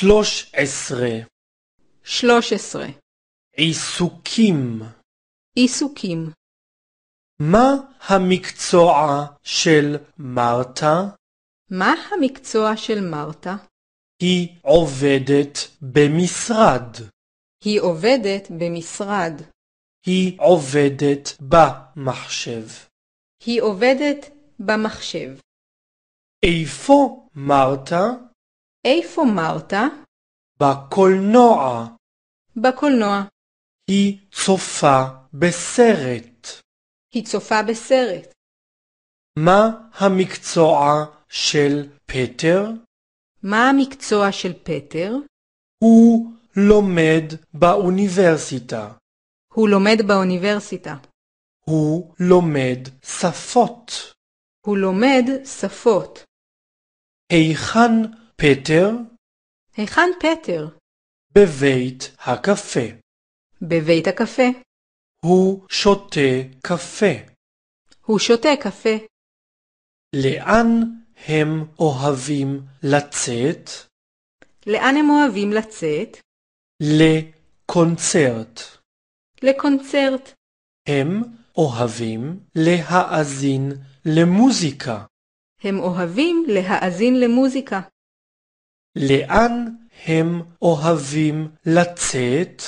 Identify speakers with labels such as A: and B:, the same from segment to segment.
A: שלוש עשרה.
B: שלוש עשרה.
A: עיסוקים.
B: עיסוקים.
A: מה המקצוע של מרתה?
B: מה המקצוע של מרתה?
A: היא עובדת במשרד.
B: היא עובדת במשרד.
A: היא עובדת במחשב.
B: היא עובדת במחשב.
A: איפה מרתה?
B: איפה מרתה?
A: בקולנוע.
B: בקולנוע.
A: היא צופה בסרט.
B: היא צופה בסרט.
A: מה המקצוע של פטר?
B: מה המקצוע של פטר?
A: הוא לומד באוניברסיטה.
B: הוא לומד באוניברסיטה.
A: הוא לומד שפות.
B: הוא לומד שפות.
A: היכן פטר?
B: היכן פטר?
A: בבית הקפה.
B: בבית הקפה.
A: הוא שותה קפה.
B: הוא שותה קפה.
A: לאן הם אוהבים לצאת?
B: לאן הם אוהבים לצאת?
A: לקונצרט.
B: לקונצרט.
A: הם אוהבים להאזין למוזיקה.
B: הם אוהבים להאזין למוזיקה.
A: לאן הם אוהבים לצאת?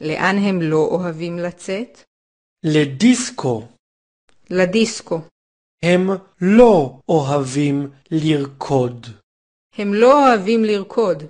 B: לאן הם לא אוהבים לצאת?
A: לדיסקו.
B: לדיסקו. הם
A: לא אוהבים לרקוד.
B: הם לא אוהבים לרקוד.